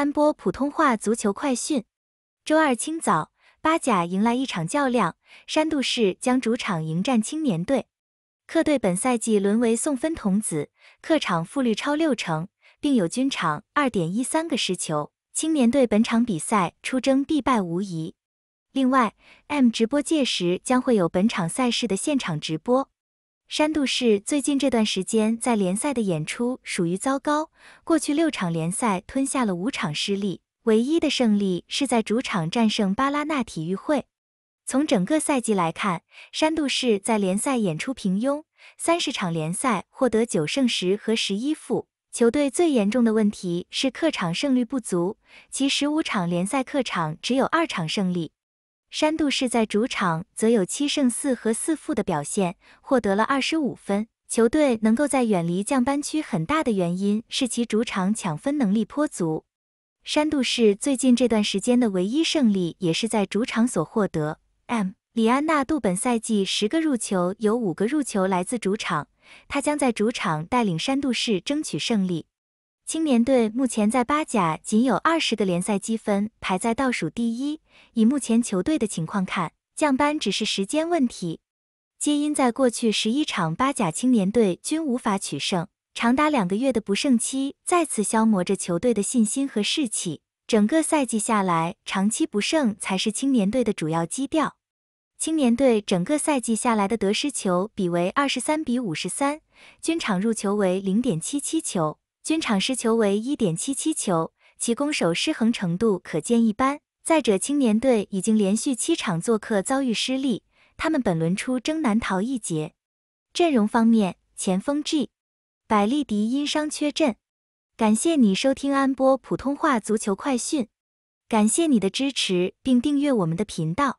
三波普通话足球快讯：周二清早，巴甲迎来一场较量，山度士将主场迎战青年队。客队本赛季沦为送分童子，客场负率超六成，并有均场二点一三个失球。青年队本场比赛出征必败无疑。另外，M 直播届时将会有本场赛事的现场直播。山度士最近这段时间在联赛的演出属于糟糕，过去六场联赛吞下了五场失利，唯一的胜利是在主场战胜巴拉纳体育会。从整个赛季来看，山度士在联赛演出平庸，三十场联赛获得九胜十和十一负。球队最严重的问题是客场胜率不足，其十五场联赛客场只有二场胜利。山度士在主场则有七胜四和四负的表现，获得了二十五分。球队能够在远离降班区很大的原因是其主场抢分能力颇足。山度士最近这段时间的唯一胜利也是在主场所获得。M 李安娜杜本赛季十个入球有五个入球来自主场，他将在主场带领山度士争取胜利。青年队目前在巴甲仅有二十个联赛积分，排在倒数第一。以目前球队的情况看，降班只是时间问题。皆因在过去十一场巴甲青年队均无法取胜，长达两个月的不胜期再次消磨着球队的信心和士气。整个赛季下来，长期不胜才是青年队的主要基调。青年队整个赛季下来的得失球比为二十三比五十三，均场入球为零点七七球。均场失球为一点七七球，其攻守失衡程度可见一斑。再者，青年队已经连续七场做客遭遇失利，他们本轮出征难逃一劫。阵容方面，前锋 G，百利迪因伤缺阵。感谢你收听安波普通话足球快讯，感谢你的支持并订阅我们的频道。